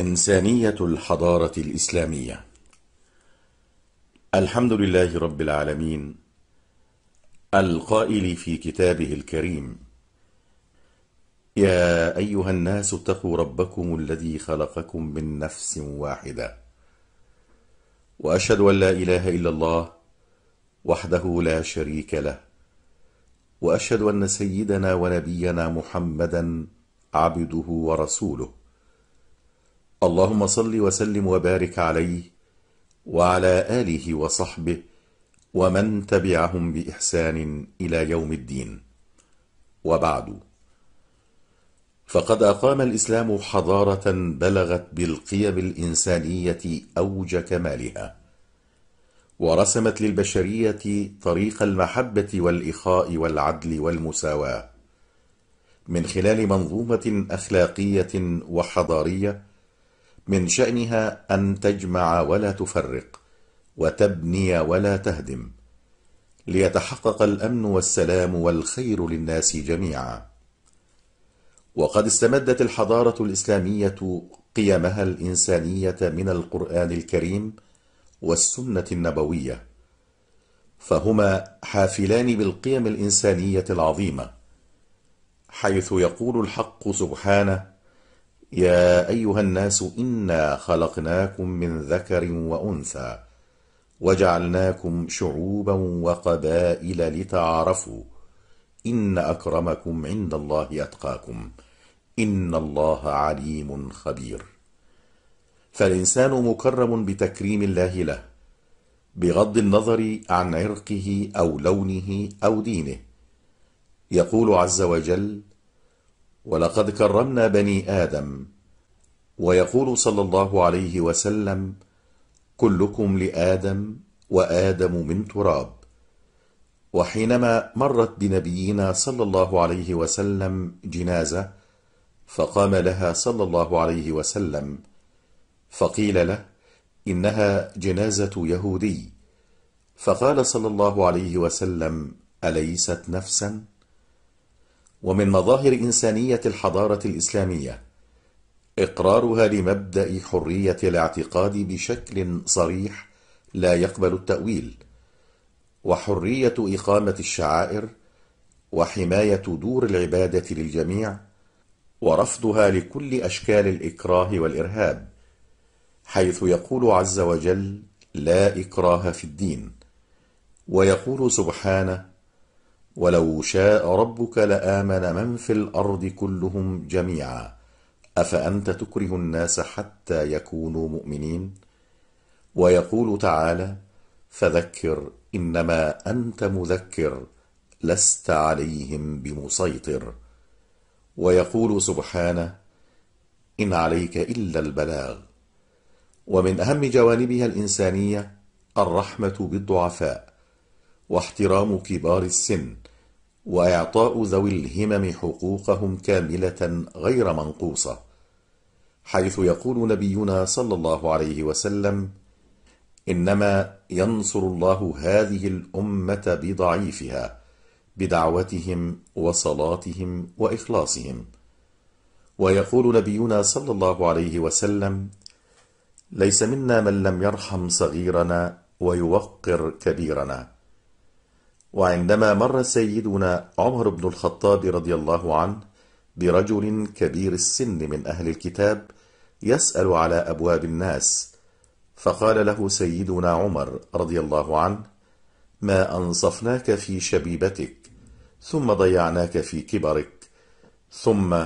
إنسانية الحضارة الإسلامية الحمد لله رب العالمين القائل في كتابه الكريم يا أيها الناس اتقوا ربكم الذي خلقكم من نفس واحدة وأشهد أن لا إله إلا الله وحده لا شريك له وأشهد أن سيدنا ونبينا محمدا عبده ورسوله اللهم صل وسلم وبارك عليه وعلى آله وصحبه ومن تبعهم بإحسان إلى يوم الدين وبعد فقد أقام الإسلام حضارة بلغت بالقيم الإنسانية أوج كمالها ورسمت للبشرية طريق المحبة والإخاء والعدل والمساواة من خلال منظومة أخلاقية وحضارية من شأنها أن تجمع ولا تفرق وتبني ولا تهدم ليتحقق الأمن والسلام والخير للناس جميعا وقد استمدت الحضارة الإسلامية قيمها الإنسانية من القرآن الكريم والسنة النبوية فهما حافلان بالقيم الإنسانية العظيمة حيث يقول الحق سبحانه يا أيها الناس إنا خلقناكم من ذكر وأنثى وجعلناكم شعوبا وقبائل لتعارفوا إن أكرمكم عند الله أتقاكم إن الله عليم خبير فالإنسان مكرم بتكريم الله له بغض النظر عن عرقه أو لونه أو دينه يقول عز وجل ولقد كرمنا بني آدم ويقول صلى الله عليه وسلم كلكم لآدم وآدم من تراب وحينما مرت بنبينا صلى الله عليه وسلم جنازة فقام لها صلى الله عليه وسلم فقيل له إنها جنازة يهودي فقال صلى الله عليه وسلم أليست نفساً؟ ومن مظاهر إنسانية الحضارة الإسلامية إقرارها لمبدأ حرية الاعتقاد بشكل صريح لا يقبل التأويل وحرية إقامة الشعائر وحماية دور العبادة للجميع ورفضها لكل أشكال الإكراه والإرهاب حيث يقول عز وجل لا إكراه في الدين ويقول سبحانه ولو شاء ربك لآمن من في الأرض كلهم جميعا أفأنت تكره الناس حتى يكونوا مؤمنين ويقول تعالى فذكر إنما أنت مذكر لست عليهم بمسيطر ويقول سبحانه إن عليك إلا البلاغ ومن أهم جوانبها الإنسانية الرحمة بالضعفاء واحترام كبار السن واعطاء ذوي الهمم حقوقهم كامله غير منقوصه حيث يقول نبينا صلى الله عليه وسلم انما ينصر الله هذه الامه بضعيفها بدعوتهم وصلاتهم واخلاصهم ويقول نبينا صلى الله عليه وسلم ليس منا من لم يرحم صغيرنا ويوقر كبيرنا وعندما مر سيدنا عمر بن الخطاب رضي الله عنه برجل كبير السن من أهل الكتاب يسأل على أبواب الناس فقال له سيدنا عمر رضي الله عنه ما أنصفناك في شبيبتك ثم ضيعناك في كبرك ثم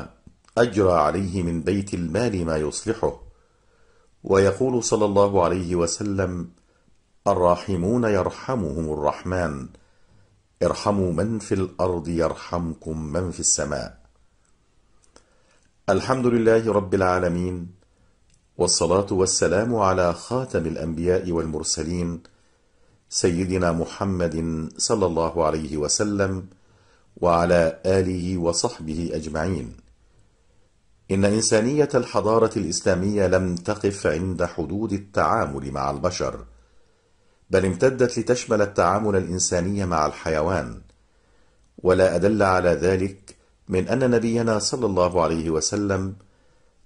أجرى عليه من بيت المال ما يصلحه ويقول صلى الله عليه وسلم الراحمون يرحمهم الرحمن ارحموا من في الأرض يرحمكم من في السماء الحمد لله رب العالمين والصلاة والسلام على خاتم الأنبياء والمرسلين سيدنا محمد صلى الله عليه وسلم وعلى آله وصحبه أجمعين إن إنسانية الحضارة الإسلامية لم تقف عند حدود التعامل مع البشر بل امتدت لتشمل التعامل الإنساني مع الحيوان ولا أدل على ذلك من أن نبينا صلى الله عليه وسلم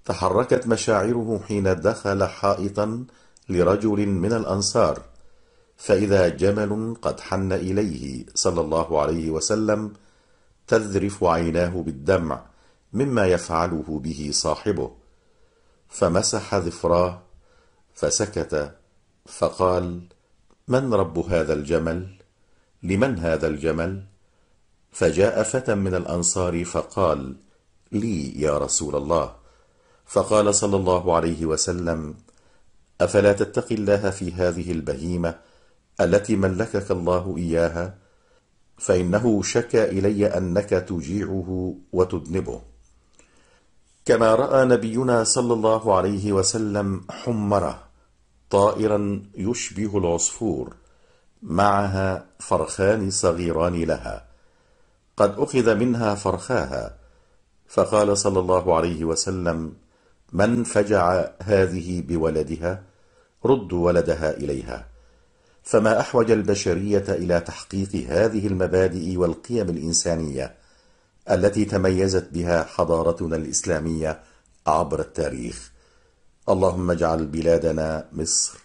تحركت مشاعره حين دخل حائطا لرجل من الأنصار فإذا جمل قد حن إليه صلى الله عليه وسلم تذرف عيناه بالدمع مما يفعله به صاحبه فمسح ظفراه فسكت فقال من رب هذا الجمل لمن هذا الجمل فجاء فتى من الانصار فقال لي يا رسول الله فقال صلى الله عليه وسلم افلا تتقي الله في هذه البهيمه التي ملكك الله اياها فانه شكا الي انك تجيعه وتذنبه كما راى نبينا صلى الله عليه وسلم حمره طائرا يشبه العصفور معها فرخان صغيران لها قد أخذ منها فرخاها فقال صلى الله عليه وسلم من فجع هذه بولدها رد ولدها إليها فما أحوج البشرية إلى تحقيق هذه المبادئ والقيم الإنسانية التي تميزت بها حضارتنا الإسلامية عبر التاريخ اللهم اجعل بلادنا مصر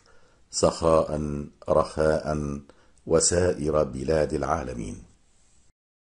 سخاء رخاء وسائر بلاد العالمين